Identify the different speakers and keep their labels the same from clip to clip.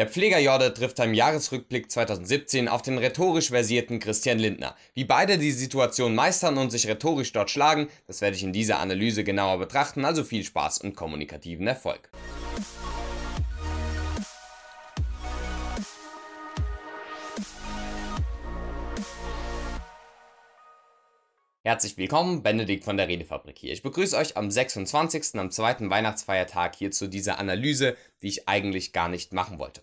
Speaker 1: Der Pflegerjorde trifft im Jahresrückblick 2017 auf den rhetorisch versierten Christian Lindner. Wie beide die Situation meistern und sich rhetorisch dort schlagen, das werde ich in dieser Analyse genauer betrachten, also viel Spaß und kommunikativen Erfolg. Herzlich willkommen, Benedikt von der Redefabrik hier. Ich begrüße euch am 26. am zweiten Weihnachtsfeiertag hier zu dieser Analyse, die ich eigentlich gar nicht machen wollte.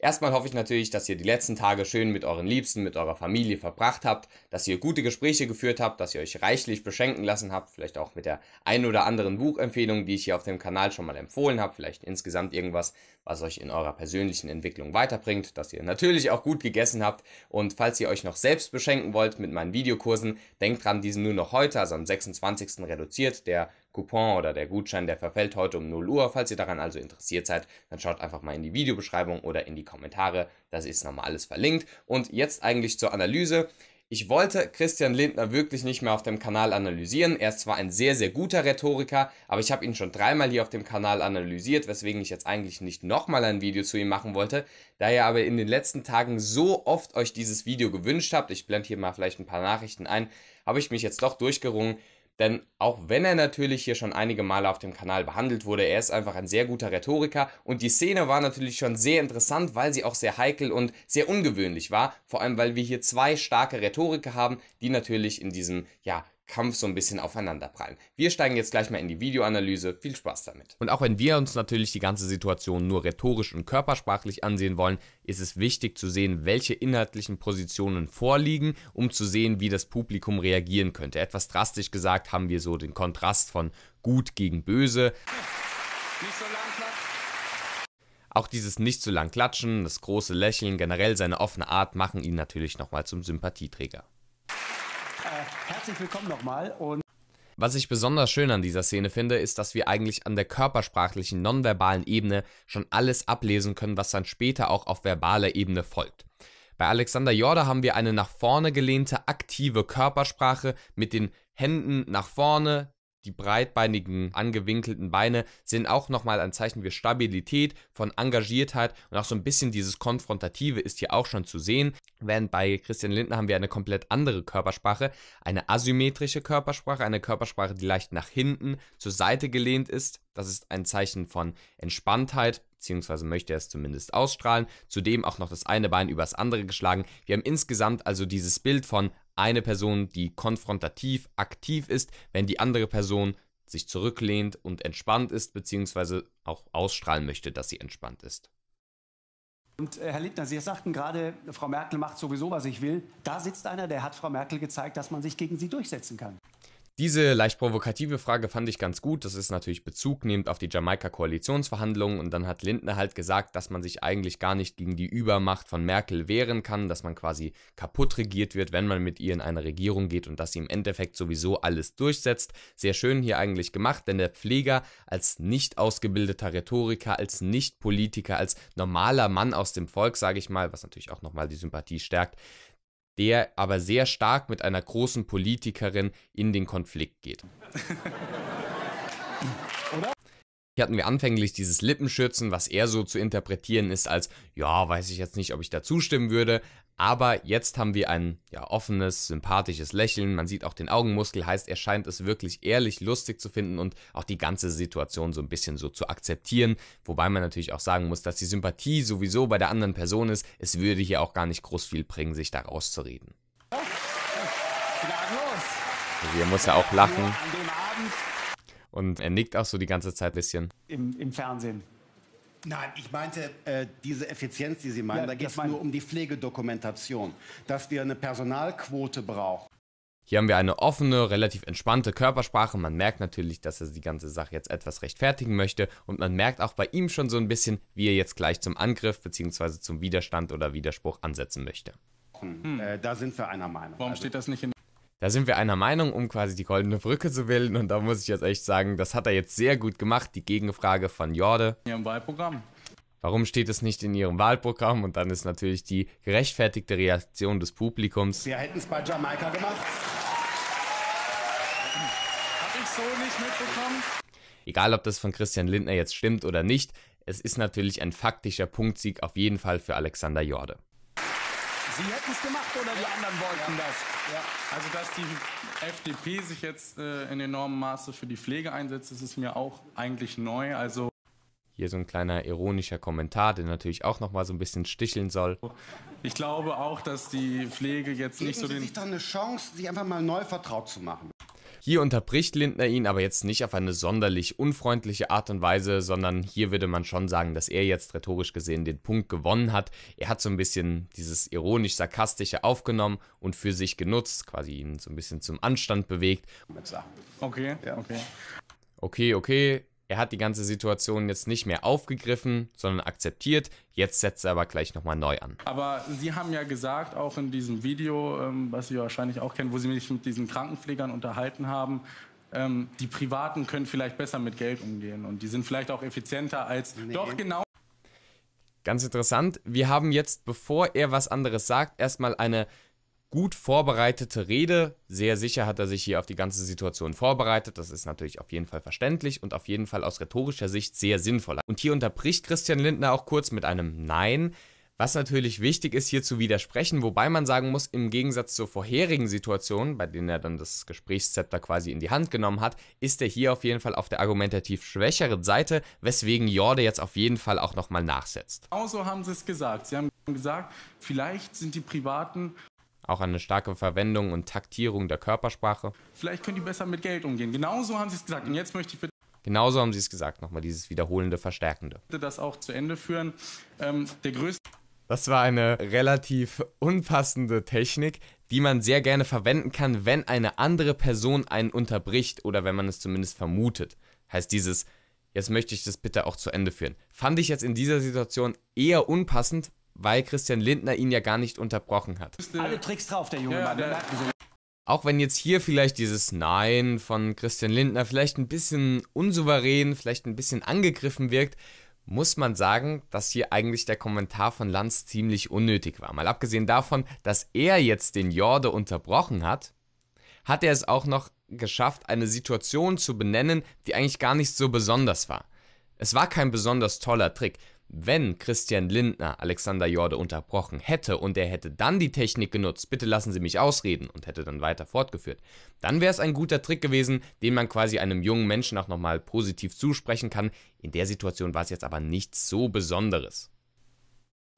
Speaker 1: Erstmal hoffe ich natürlich, dass ihr die letzten Tage schön mit euren Liebsten, mit eurer Familie verbracht habt, dass ihr gute Gespräche geführt habt, dass ihr euch reichlich beschenken lassen habt, vielleicht auch mit der ein oder anderen Buchempfehlung, die ich hier auf dem Kanal schon mal empfohlen habe, vielleicht insgesamt irgendwas, was euch in eurer persönlichen Entwicklung weiterbringt, dass ihr natürlich auch gut gegessen habt. Und falls ihr euch noch selbst beschenken wollt mit meinen Videokursen, denkt dran, diesen nur noch heute, also am 26. reduziert. Der Coupon oder der Gutschein, der verfällt heute um 0 Uhr. Falls ihr daran also interessiert seid, dann schaut einfach mal in die Videobeschreibung oder in die Kommentare. Das ist nochmal alles verlinkt. Und jetzt eigentlich zur Analyse. Ich wollte Christian Lindner wirklich nicht mehr auf dem Kanal analysieren. Er ist zwar ein sehr, sehr guter Rhetoriker, aber ich habe ihn schon dreimal hier auf dem Kanal analysiert, weswegen ich jetzt eigentlich nicht nochmal ein Video zu ihm machen wollte. Da ihr aber in den letzten Tagen so oft euch dieses Video gewünscht habt, ich blende hier mal vielleicht ein paar Nachrichten ein, habe ich mich jetzt doch durchgerungen, denn auch wenn er natürlich hier schon einige Male auf dem Kanal behandelt wurde, er ist einfach ein sehr guter Rhetoriker und die Szene war natürlich schon sehr interessant, weil sie auch sehr heikel und sehr ungewöhnlich war. Vor allem, weil wir hier zwei starke Rhetoriker haben, die natürlich in diesem, ja, Kampf so ein bisschen aufeinanderprallen. Wir steigen jetzt gleich mal in die Videoanalyse. Viel Spaß damit. Und auch wenn wir uns natürlich die ganze Situation nur rhetorisch und körpersprachlich ansehen wollen, ist es wichtig zu sehen, welche inhaltlichen Positionen vorliegen, um zu sehen, wie das Publikum reagieren könnte. Etwas drastisch gesagt haben wir so den Kontrast von gut gegen böse. auch dieses nicht zu lang klatschen, das große Lächeln, generell seine offene Art machen ihn natürlich nochmal zum Sympathieträger.
Speaker 2: Herzlich willkommen nochmal und
Speaker 1: was ich besonders schön an dieser Szene finde, ist, dass wir eigentlich an der körpersprachlichen, nonverbalen Ebene schon alles ablesen können, was dann später auch auf verbaler Ebene folgt. Bei Alexander Jorda haben wir eine nach vorne gelehnte, aktive Körpersprache mit den Händen nach vorne, die breitbeinigen, angewinkelten Beine sind auch nochmal ein Zeichen für Stabilität, von Engagiertheit und auch so ein bisschen dieses Konfrontative ist hier auch schon zu sehen. Während bei Christian Lindner haben wir eine komplett andere Körpersprache, eine asymmetrische Körpersprache, eine Körpersprache, die leicht nach hinten, zur Seite gelehnt ist. Das ist ein Zeichen von Entspanntheit, beziehungsweise möchte er es zumindest ausstrahlen. Zudem auch noch das eine Bein übers andere geschlagen. Wir haben insgesamt also dieses Bild von eine Person, die konfrontativ aktiv ist, wenn die andere Person sich zurücklehnt und entspannt ist, beziehungsweise auch ausstrahlen möchte, dass sie entspannt ist.
Speaker 2: Und äh, Herr Littner, Sie sagten gerade, Frau Merkel macht sowieso, was ich will. Da sitzt einer, der hat Frau Merkel gezeigt, dass man sich gegen sie durchsetzen kann.
Speaker 1: Diese leicht provokative Frage fand ich ganz gut. Das ist natürlich Bezug nehmend auf die Jamaika-Koalitionsverhandlungen und dann hat Lindner halt gesagt, dass man sich eigentlich gar nicht gegen die Übermacht von Merkel wehren kann, dass man quasi kaputt regiert wird, wenn man mit ihr in eine Regierung geht und dass sie im Endeffekt sowieso alles durchsetzt. Sehr schön hier eigentlich gemacht, denn der Pfleger als nicht ausgebildeter Rhetoriker, als Nicht-Politiker, als normaler Mann aus dem Volk, sage ich mal, was natürlich auch nochmal die Sympathie stärkt, der aber sehr stark mit einer großen Politikerin in den Konflikt geht. Hier hatten wir anfänglich dieses Lippenschürzen, was eher so zu interpretieren ist als, ja, weiß ich jetzt nicht, ob ich da zustimmen würde, aber jetzt haben wir ein ja, offenes, sympathisches Lächeln. Man sieht auch den Augenmuskel, heißt, er scheint es wirklich ehrlich lustig zu finden und auch die ganze Situation so ein bisschen so zu akzeptieren. Wobei man natürlich auch sagen muss, dass die Sympathie sowieso bei der anderen Person ist. Es würde hier auch gar nicht groß viel bringen, sich da rauszureden.
Speaker 2: Also
Speaker 1: hier muss er auch lachen. An dem Abend und er nickt auch so die ganze Zeit ein bisschen.
Speaker 2: Im, im Fernsehen. Nein, ich meinte äh, diese Effizienz, die Sie meinen, ja, da geht es nur um die Pflegedokumentation, dass wir eine Personalquote brauchen.
Speaker 1: Hier haben wir eine offene, relativ entspannte Körpersprache. Man merkt natürlich, dass er die ganze Sache jetzt etwas rechtfertigen möchte und man merkt auch bei ihm schon so ein bisschen, wie er jetzt gleich zum Angriff bzw. zum Widerstand oder Widerspruch ansetzen möchte.
Speaker 2: Hm. Äh, da sind wir einer Meinung. Warum also, steht
Speaker 1: das nicht in da sind wir einer Meinung, um quasi die goldene Brücke zu bilden. Und da muss ich jetzt echt sagen, das hat er jetzt sehr gut gemacht. Die Gegenfrage von Jorde. In Ihrem Wahlprogramm. Warum steht es nicht in Ihrem Wahlprogramm? Und dann ist natürlich die gerechtfertigte Reaktion des Publikums. Wir hätten es bei Jamaika gemacht.
Speaker 3: Habe ich so nicht mitbekommen.
Speaker 1: Egal, ob das von Christian Lindner jetzt stimmt oder nicht, es ist natürlich ein faktischer Punktsieg auf jeden Fall für Alexander Jorde. Sie hätten es gemacht oder die anderen
Speaker 3: wollten das? Also, dass die FDP sich jetzt äh, in enormem Maße für die Pflege einsetzt, das ist mir
Speaker 1: auch eigentlich neu. Also hier so ein kleiner ironischer Kommentar, der natürlich auch noch mal so ein bisschen sticheln soll. Ich glaube auch, dass die Pflege jetzt Geben nicht so Sie den sich
Speaker 2: doch eine Chance, sich einfach mal neu vertraut zu machen.
Speaker 1: Hier unterbricht Lindner ihn aber jetzt nicht auf eine sonderlich unfreundliche Art und Weise, sondern hier würde man schon sagen, dass er jetzt rhetorisch gesehen den Punkt gewonnen hat. Er hat so ein bisschen dieses ironisch-sarkastische aufgenommen und für sich genutzt, quasi ihn so ein bisschen zum Anstand bewegt.
Speaker 3: Okay, okay.
Speaker 1: Okay, okay, er hat die ganze Situation jetzt nicht mehr aufgegriffen, sondern akzeptiert. Jetzt setzt er aber gleich nochmal neu an.
Speaker 3: Aber Sie haben ja gesagt, auch in diesem Video, ähm, was Sie wahrscheinlich auch kennen, wo Sie mich mit diesen Krankenpflegern unterhalten haben, ähm, die Privaten können vielleicht besser mit Geld umgehen und die sind vielleicht auch effizienter als. Nee. Doch, genau.
Speaker 1: Ganz interessant. Wir haben jetzt, bevor er was anderes sagt, erstmal eine gut vorbereitete Rede. Sehr sicher hat er sich hier auf die ganze Situation vorbereitet. Das ist natürlich auf jeden Fall verständlich und auf jeden Fall aus rhetorischer Sicht sehr sinnvoll. Und hier unterbricht Christian Lindner auch kurz mit einem Nein. Was natürlich wichtig ist, hier zu widersprechen, wobei man sagen muss, im Gegensatz zur vorherigen Situation, bei denen er dann das Gesprächszepter quasi in die Hand genommen hat, ist er hier auf jeden Fall auf der argumentativ schwächeren Seite, weswegen Jorde jetzt auf jeden Fall auch nochmal nachsetzt.
Speaker 3: Genauso haben sie es gesagt. Sie haben gesagt, vielleicht sind die privaten
Speaker 1: auch eine starke Verwendung und Taktierung der Körpersprache.
Speaker 3: Vielleicht können die besser mit Geld umgehen. Genauso haben sie es gesagt. Und jetzt möchte ich bitte.
Speaker 1: Genauso haben sie es gesagt, nochmal dieses wiederholende, verstärkende.
Speaker 3: Das auch zu Ende führen. Ähm, der größte.
Speaker 1: Das war eine relativ unpassende Technik, die man sehr gerne verwenden kann, wenn eine andere Person einen unterbricht oder wenn man es zumindest vermutet. Heißt dieses, jetzt möchte ich das bitte auch zu Ende führen. Fand ich jetzt in dieser Situation eher unpassend, weil Christian Lindner ihn ja gar nicht unterbrochen hat.
Speaker 2: Alle Tricks drauf, der junge ja, Mann. Ja.
Speaker 1: Auch wenn jetzt hier vielleicht dieses Nein von Christian Lindner vielleicht ein bisschen unsouverän, vielleicht ein bisschen angegriffen wirkt, muss man sagen, dass hier eigentlich der Kommentar von Lanz ziemlich unnötig war. Mal abgesehen davon, dass er jetzt den Jorde unterbrochen hat, hat er es auch noch geschafft, eine Situation zu benennen, die eigentlich gar nicht so besonders war. Es war kein besonders toller Trick. Wenn Christian Lindner Alexander Jorde unterbrochen hätte und er hätte dann die Technik genutzt, bitte lassen Sie mich ausreden und hätte dann weiter fortgeführt, dann wäre es ein guter Trick gewesen, den man quasi einem jungen Menschen auch nochmal positiv zusprechen kann. In der Situation war es jetzt aber nichts so Besonderes.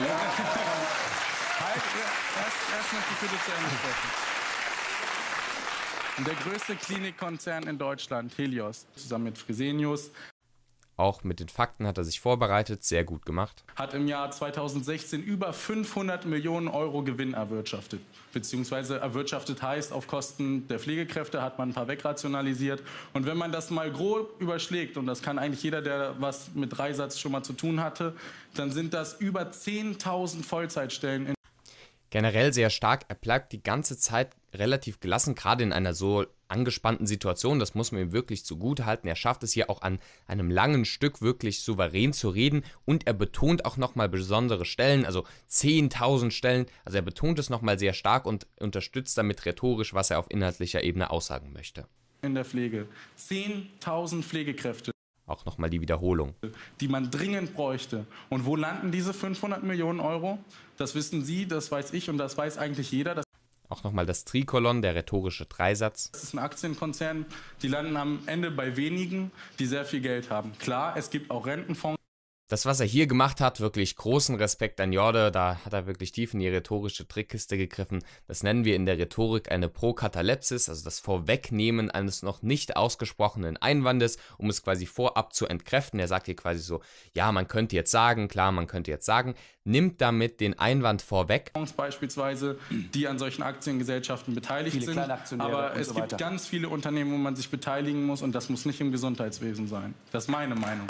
Speaker 1: Ja. Halt,
Speaker 3: erst, erst möchte ich zu Ende sprechen. Der größte Klinikkonzern in Deutschland, Helios, zusammen mit Fresenius,
Speaker 1: auch mit den Fakten hat er sich vorbereitet, sehr gut gemacht.
Speaker 3: Hat im Jahr 2016 über 500 Millionen Euro Gewinn erwirtschaftet. Beziehungsweise erwirtschaftet heißt, auf Kosten der Pflegekräfte hat man ein paar wegrationalisiert. Und wenn man das mal grob überschlägt, und das kann eigentlich jeder, der was mit Dreisatz schon mal zu tun hatte, dann sind das über 10.000 Vollzeitstellen.
Speaker 1: Generell sehr stark. Er bleibt die ganze Zeit relativ gelassen, gerade in einer so angespannten Situation. Das muss man ihm wirklich zugutehalten. Er schafft es hier auch an einem langen Stück wirklich souverän zu reden und er betont auch nochmal besondere Stellen, also 10.000 Stellen. Also er betont es nochmal sehr stark und unterstützt damit rhetorisch, was er auf inhaltlicher Ebene aussagen möchte.
Speaker 3: In der Pflege. 10.000 Pflegekräfte. Auch nochmal
Speaker 1: die Wiederholung.
Speaker 3: Die man dringend bräuchte. Und wo landen diese 500 Millionen Euro? Das wissen Sie, das weiß ich und das weiß eigentlich jeder. Auch nochmal das Trikolon, der
Speaker 1: rhetorische Dreisatz.
Speaker 3: Das ist ein Aktienkonzern, die landen am Ende bei wenigen, die sehr viel Geld haben. Klar, es gibt auch Rentenfonds
Speaker 1: das, was er hier gemacht hat, wirklich großen Respekt an Jorde. Da hat er wirklich tief in die rhetorische Trickkiste gegriffen. Das nennen wir in der Rhetorik eine Prokatalepsis, also das Vorwegnehmen eines noch nicht ausgesprochenen Einwandes, um es quasi vorab zu entkräften. Er sagt hier quasi so, ja, man könnte jetzt sagen, klar, man könnte jetzt sagen, nimmt damit den Einwand vorweg. Beispielsweise, die an solchen Aktiengesellschaften beteiligt viele sind. Aber es so gibt
Speaker 3: ganz viele Unternehmen, wo man sich beteiligen muss und das muss nicht im Gesundheitswesen sein. Das ist meine Meinung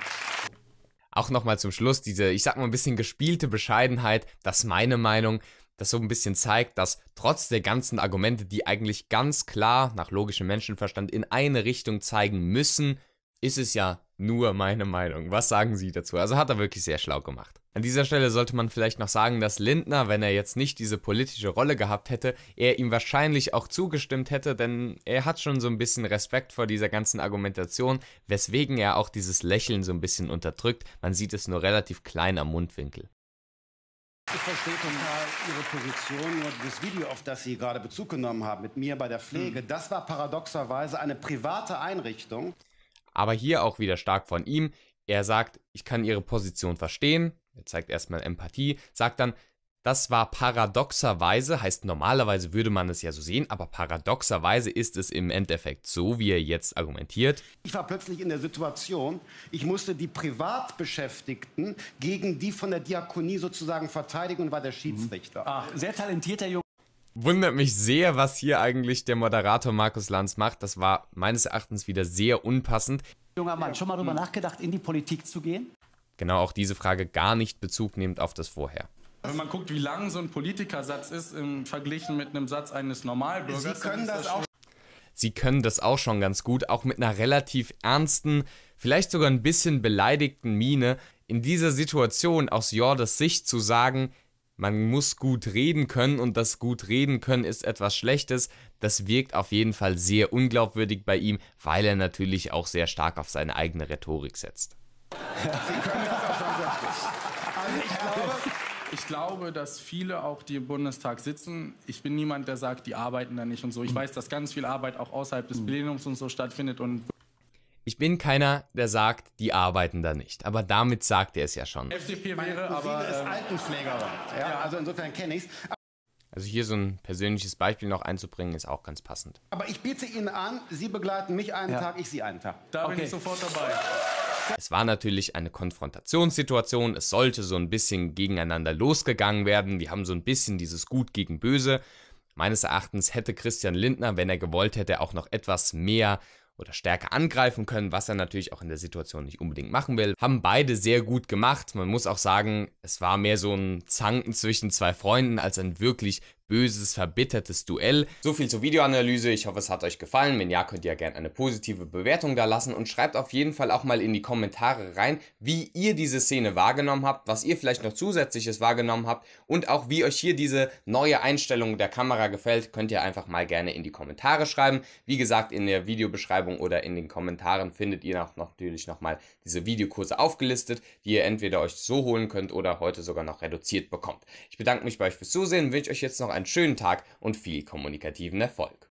Speaker 1: auch nochmal zum Schluss diese, ich sag mal, ein bisschen gespielte Bescheidenheit, dass meine Meinung, das so ein bisschen zeigt, dass trotz der ganzen Argumente, die eigentlich ganz klar nach logischem Menschenverstand in eine Richtung zeigen müssen, ist es ja nur meine Meinung. Was sagen Sie dazu? Also hat er wirklich sehr schlau gemacht. An dieser Stelle sollte man vielleicht noch sagen, dass Lindner, wenn er jetzt nicht diese politische Rolle gehabt hätte, er ihm wahrscheinlich auch zugestimmt hätte, denn er hat schon so ein bisschen Respekt vor dieser ganzen Argumentation, weswegen er auch dieses Lächeln so ein bisschen unterdrückt. Man sieht es nur relativ klein am Mundwinkel.
Speaker 2: Ich verstehe total Ihre Position, nur das Video, auf das Sie gerade Bezug genommen haben, mit mir bei der Pflege, mhm. das war paradoxerweise eine private Einrichtung.
Speaker 1: Aber hier auch wieder stark von ihm. Er sagt, ich kann ihre Position verstehen. Er zeigt erstmal Empathie, sagt dann, das war paradoxerweise, heißt normalerweise würde man es ja so sehen, aber paradoxerweise ist es im Endeffekt so, wie er jetzt argumentiert.
Speaker 2: Ich war plötzlich in der Situation, ich musste die Privatbeschäftigten gegen die von der Diakonie sozusagen
Speaker 1: verteidigen und war der Schiedsrichter. Mhm. Ah, sehr talentierter Junge wundert mich sehr, was hier eigentlich der Moderator Markus Lanz macht. Das war meines Erachtens wieder sehr unpassend. Junger Mann, schon mal darüber
Speaker 2: nachgedacht, in die Politik zu gehen?
Speaker 1: Genau, auch diese Frage gar nicht Bezug nehmend auf das Vorher.
Speaker 3: Wenn man guckt, wie lang so ein Politikersatz ist, im verglichen mit einem Satz eines Normalbürgers. Sie können das auch.
Speaker 1: Sie können das auch schon ganz gut, auch mit einer relativ ernsten, vielleicht sogar ein bisschen beleidigten Miene. In dieser Situation aus Jordas Sicht zu sagen, man muss gut reden können und das gut reden können ist etwas Schlechtes. Das wirkt auf jeden Fall sehr unglaubwürdig bei ihm, weil er natürlich auch sehr stark auf seine eigene Rhetorik setzt. Also ich
Speaker 3: glaube, ich glaube, dass viele auch, die im Bundestag sitzen, ich bin niemand, der sagt, die arbeiten da nicht und so. Ich weiß, dass ganz viel Arbeit auch außerhalb des hm. Plenums und so stattfindet und
Speaker 1: ich bin keiner, der sagt, die arbeiten da nicht. Aber damit sagt er es ja schon.
Speaker 3: FDP wäre, aber. ist ähm, Altenpflegerin.
Speaker 2: Ja, also insofern kenne ich es.
Speaker 1: Also hier so ein persönliches Beispiel noch einzubringen, ist auch ganz passend.
Speaker 2: Aber ich biete Ihnen an, Sie begleiten mich einen ja. Tag, ich Sie einen Tag. Da okay. bin ich sofort dabei.
Speaker 1: Es war natürlich eine Konfrontationssituation, es sollte so ein bisschen gegeneinander losgegangen werden, wir haben so ein bisschen dieses Gut gegen Böse. Meines Erachtens hätte Christian Lindner, wenn er gewollt hätte, auch noch etwas mehr oder stärker angreifen können, was er natürlich auch in der Situation nicht unbedingt machen will. Haben beide sehr gut gemacht. Man muss auch sagen, es war mehr so ein Zanken zwischen zwei Freunden als ein wirklich böses, verbittertes Duell. So viel zur Videoanalyse. Ich hoffe, es hat euch gefallen. Wenn ja, könnt ihr gerne eine positive Bewertung da lassen und schreibt auf jeden Fall auch mal in die Kommentare rein, wie ihr diese Szene wahrgenommen habt, was ihr vielleicht noch zusätzliches wahrgenommen habt und auch wie euch hier diese neue Einstellung der Kamera gefällt, könnt ihr einfach mal gerne in die Kommentare schreiben. Wie gesagt, in der Videobeschreibung oder in den Kommentaren findet ihr auch natürlich nochmal diese Videokurse aufgelistet, die ihr entweder euch so holen könnt oder heute sogar noch reduziert bekommt. Ich bedanke mich bei euch fürs Zusehen, wünsche euch jetzt noch ein einen schönen Tag und viel kommunikativen Erfolg.